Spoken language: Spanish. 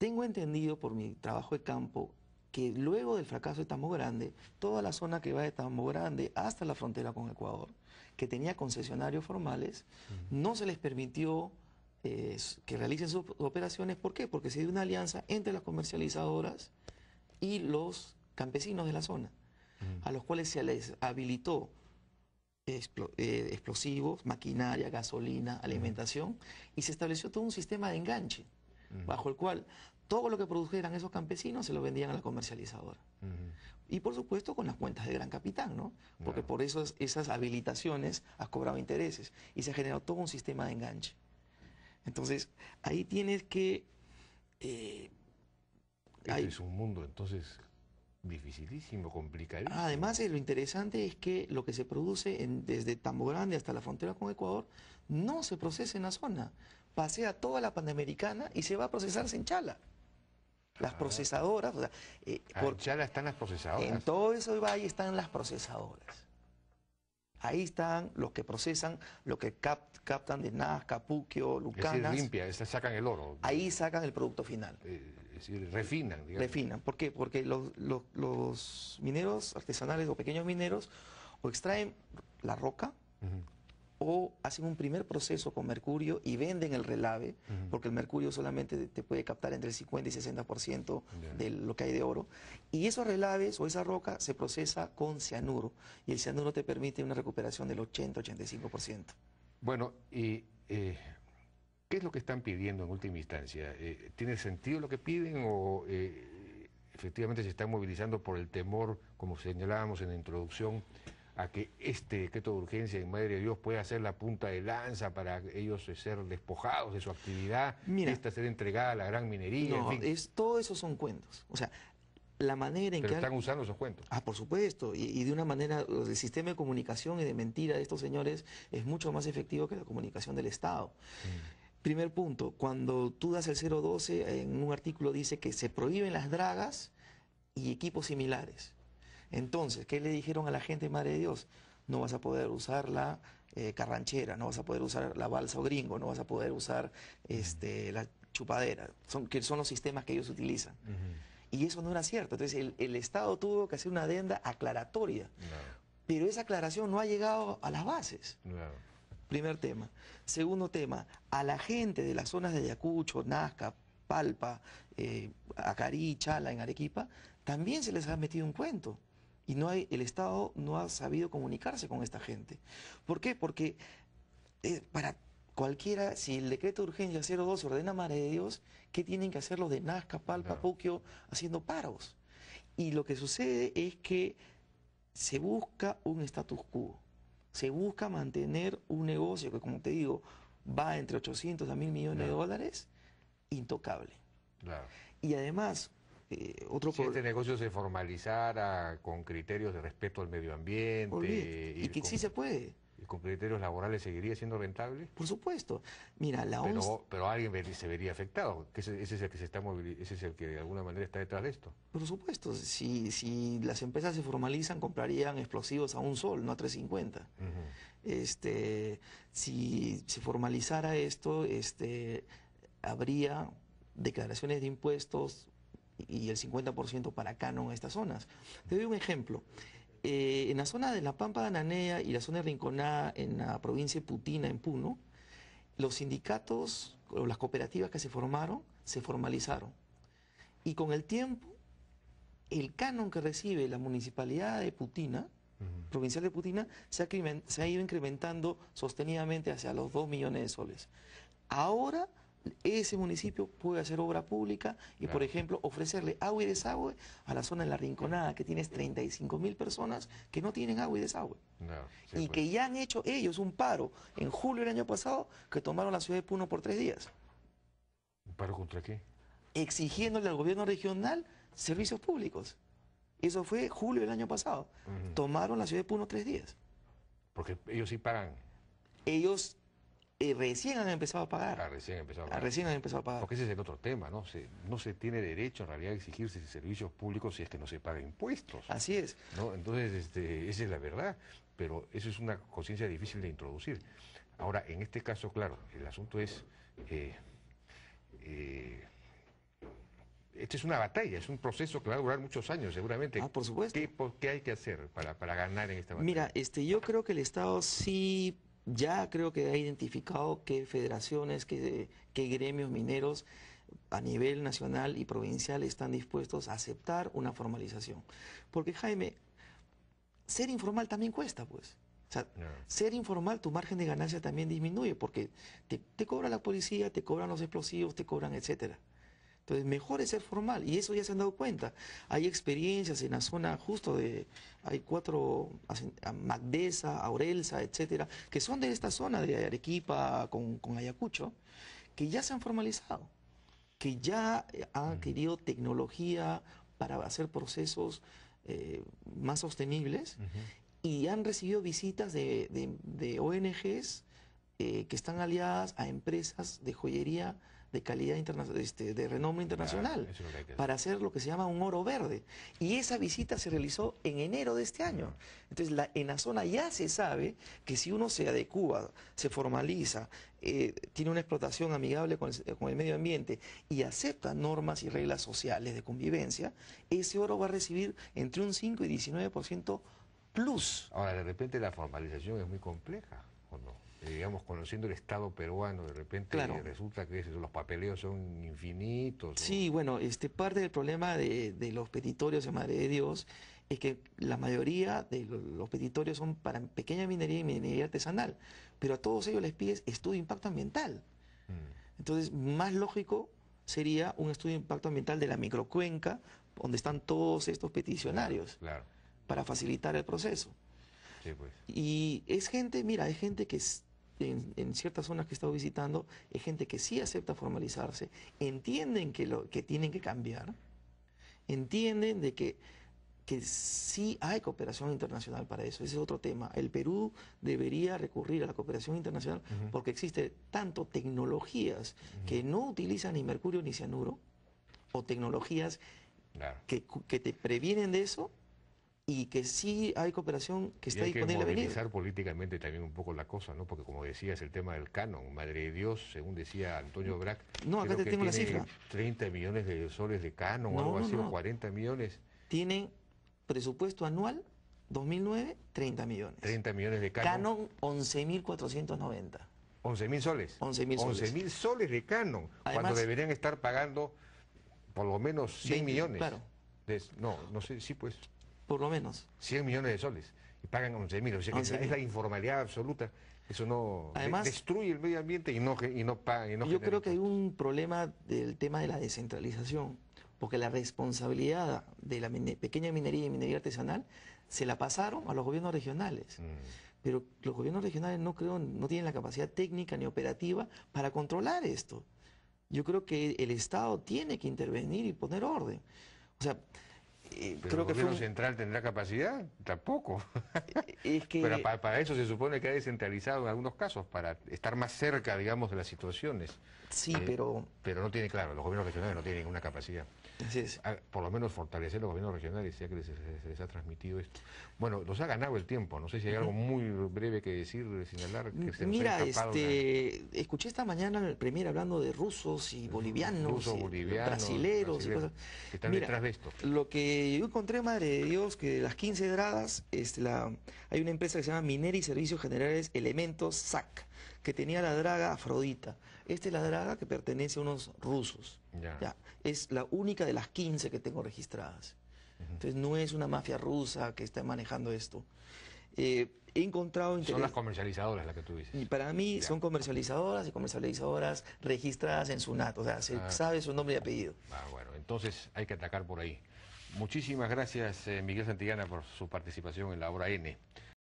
Tengo entendido por mi trabajo de campo que luego del fracaso de Tambo Grande, toda la zona que va de Tambo Grande hasta la frontera con Ecuador, que tenía concesionarios formales, no se les permitió eh, que realicen sus operaciones. ¿Por qué? Porque se dio una alianza entre las comercializadoras y los campesinos de la zona, a los cuales se les habilitó eh, eh, explosivos, maquinaria, gasolina, alimentación, y se estableció todo un sistema de enganche bajo el cual todo lo que produjeran esos campesinos se lo vendían a la comercializadora. Y por supuesto con las cuentas de Gran Capitán, ¿no? Porque por eso esas habilitaciones has cobrado intereses y se ha generado todo un sistema de enganche. Entonces, ahí tienes que... Eh, este es un mundo, entonces, dificilísimo, complicadísimo. Ah, además, eh, lo interesante es que lo que se produce desde Tambo hasta la frontera con Ecuador no se procesa en la zona. Pasea toda la Panamericana y se va a procesarse en Chala. Las ah. procesadoras, eh, ah, por, en Chala están las procesadoras. En todo ese valle están las procesadoras. Ahí están los que procesan, los que captan de Nazca, Puquio, Lucanas. Es limpia, sacan el oro. Ahí sacan el producto final. Eh, refinan. Digamos. Refinan. ¿Por qué? Porque los, mineros artesanales o pequeños mineros o extraen la roca o hacen un primer proceso con mercurio y venden el relave, porque el mercurio solamente te puede captar entre el 50 y 60% de lo que hay de oro. Y esos relaves o esa roca se procesa con cianuro y el cianuro te permite una recuperación del 80-85%. Bueno, y... Eh, ¿Qué es lo que están pidiendo en última instancia? Eh, ¿Tiene sentido lo que piden o eh, efectivamente se están movilizando por el temor, como señalábamos en la introducción, a que este decreto de urgencia en Madre de Dios pueda ser la punta de lanza para ellos eh, ser despojados de su actividad, esta ser entregada a la gran minería. No, en es, todo eso son cuentos. O sea, la manera en Pero que... están usando esos cuentos. Ah, por supuesto, y, de una manera, el sistema de comunicación y de mentira de estos señores es mucho más efectivo que la comunicación del Estado. Mm. Primer punto, cuando tú das el 012, en un artículo dice que se prohíben las dragas y equipos similares. Entonces, ¿qué le dijeron a la gente, Madre de Dios? No vas a poder usar la eh, carranchera, no vas a poder usar la balsa o gringo, no vas a poder usar este, la chupadera, son, que son los sistemas que ellos utilizan. Y eso no era cierto. Entonces, el, Estado tuvo que hacer una adenda aclaratoria. Pero esa aclaración no ha llegado a las bases. Primer tema. Segundo tema, a la gente de las zonas de Ayacucho, Nazca, Palpa, eh, Acarí, Chala, en Arequipa, también se les ha metido un cuento. Y el Estado no ha sabido comunicarse con esta gente. ¿Por qué? Porque eh, para cualquiera, si el decreto de urgencia 02 ordena Madre de Dios, ¿qué tienen que hacer los de Nazca, Palpa, claro. haciendo paros? Y lo que sucede es que se busca un status quo se busca mantener un negocio que, como te digo, va entre 800 a 1000 millones de dólares intocable. Claro. Y además, eh, otro Si este negocio se formalizara con criterios de respeto al medio ambiente. y, que sí se puede. ¿Y con criterios laborales seguiría siendo rentable? Por supuesto. Mira, la Pero, alguien se vería afectado, ese, es el que se está ese es el que de alguna manera está detrás de esto. Por supuesto, si, si las empresas se formalizan, comprarían explosivos a un sol, no a 350. Este, si se formalizara esto, este, habría declaraciones de impuestos y el 50% para Canon a estas zonas. Te doy un ejemplo. Eh, en la zona de la Pampa de Ananea y la zona de Rinconada, en la provincia de Putina, en Puno, los sindicatos o las cooperativas que se formaron se formalizaron. Y con el tiempo, el canon que recibe la municipalidad de Putina, provincial de Putina, se ha, se ha ido incrementando sostenidamente hacia los 2 millones de soles. Ahora ese municipio puede hacer obra pública y, por ejemplo, ofrecerle agua y desagüe a la zona de la Rinconada, que tiene 35 mil personas que no tienen agua y desagüe. y pues. que ya han hecho ellos un paro en julio del año pasado que tomaron la ciudad de Puno por tres días. ¿Un paro contra qué? Exigiéndole al gobierno regional servicios públicos. Eso fue julio del año pasado. Tomaron la ciudad de Puno tres días. Porque ellos sí pagan. Ellos eh, recién han empezado a ah, ah, pagar. recién, han empezado a pagar. Porque ese es el otro tema, ¿no? no se tiene derecho en realidad a exigirse servicios públicos si es que no se paga impuestos. Así es. Entonces, este, esa es la verdad, pero eso es una conciencia difícil de introducir. Ahora, en este caso, claro, el asunto es... Eh, eh, esta es una batalla, es un proceso que va a durar muchos años seguramente. Ah, por supuesto. ¿Qué, hay que hacer para, ganar en esta batalla? Mira, este, yo creo que el Estado sí ya creo que ha identificado qué federaciones, qué, qué gremios mineros a nivel nacional y provincial están dispuestos a aceptar una formalización. Porque Jaime, ser informal también cuesta, pues. O sea, ser informal, tu margen de ganancia también disminuye porque te, te cobra la policía, te cobran los explosivos, te cobran, etcétera. Entonces, pues, mejor es ser formal y eso ya se han dado cuenta. Hay experiencias en la zona justo de, hay cuatro, Magdesa, Aurelsa, etcétera, que son de esta zona de Arequipa con, Ayacucho, que ya se han formalizado, que ya eh, han adquirido mm. tecnología para hacer procesos eh, más sostenibles y han recibido visitas de, ONGs eh, que están aliadas a empresas de joyería de calidad este, de renombre internacional, para hacer lo que se llama un oro verde. Y esa visita se realizó en enero de este año. Entonces, la, en la zona ya se sabe que si uno se adecua, se formaliza, eh, tiene una explotación amigable con el, con el, medio ambiente y acepta normas y reglas sociales de convivencia, ese oro va a recibir entre un 5 y 19% plus. Ahora, de repente la formalización es muy compleja, ¿o no? Eh, digamos, conociendo el Estado peruano, de repente resulta que los papeleos son infinitos. Sí, bueno, este parte del problema de, los petitorios de Madre de Dios es que la mayoría de los, petitorios son para pequeña minería y minería artesanal, pero a todos ellos les pides estudio de impacto ambiental. Mm. Entonces, más lógico sería un estudio de impacto ambiental de la microcuenca, donde están todos estos peticionarios, para facilitar el proceso. Pues. Y es gente, mira, es gente que en, ciertas zonas que he estado visitando, es gente que sí acepta formalizarse, entienden que, lo, que tienen que cambiar, entienden de que, que sí hay cooperación internacional para eso. Ese es otro tema. El Perú debería recurrir a la cooperación internacional porque existe tanto tecnologías que no utilizan ni mercurio ni cianuro, o tecnologías que, que te previenen de eso, y que sí hay cooperación que está y disponible. Hay que movilizar políticamente también un poco la cosa, ¿no? Porque como decías, el tema del canon, Madre de Dios, según decía Antonio Brac, no, acá te tengo la cifra. 30 millones de soles de canon, o algo así, no, 40 millones. Tienen presupuesto anual 2009, 30 millones. 30 millones de canon. Canon 11.490. 11.000 soles. 11.000 soles. 11.000 soles de canon, Además, cuando deberían estar pagando por lo menos 100 millones. Claro. no, no sé, sí pues por lo menos. 100 millones de soles y pagan 11.000. O sea que es la informalidad absoluta. Eso no Además, destruye el medio ambiente y no, y no paga. yo creo que hay un problema del tema de la descentralización, porque la responsabilidad de la pequeña minería y minería artesanal se la pasaron a los gobiernos regionales. Mm. Pero los gobiernos regionales no, creo, no tienen la capacidad técnica ni operativa para controlar esto. Yo creo que el Estado tiene que intervenir y poner orden. O sea, eh, ¿Pero el gobierno central tendrá capacidad? Tampoco. Eh, es que... Pero para, eso se supone que ha descentralizado en algunos casos, para estar más cerca, digamos, de las situaciones. Sí, eh, pero... Pero no tiene, claro, los gobiernos regionales no tienen ninguna capacidad. Ah, por lo menos fortalecer los gobiernos regionales, ya que se les, ha transmitido esto. Bueno, nos ha ganado el tiempo. No sé si hay algo muy breve que decir, señalar. Que Mira, este, escuché esta mañana El Premier hablando de rusos y bolivianos, Rusos, bolivianos y brasileros. cosas. Que están detrás de esto. Lo que yo encontré, madre de Dios, que de las 15 dragas, este, hay una empresa que se llama Minera y Servicios Generales Elementos SAC, que tenía la draga Afrodita. Esta es la draga que pertenece a unos rusos. Es la única de las 15 que tengo registradas. Entonces no es una mafia rusa que está manejando esto. Eh, he encontrado Son las comercializadoras las que tú dices. Y para mí son comercializadoras y comercializadoras registradas en SUNAT, o sea, se ah. sabe su nombre y apellido. Ah, bueno, entonces hay que atacar por ahí. Muchísimas gracias, eh, Miguel Santillana, por su participación en la obra N.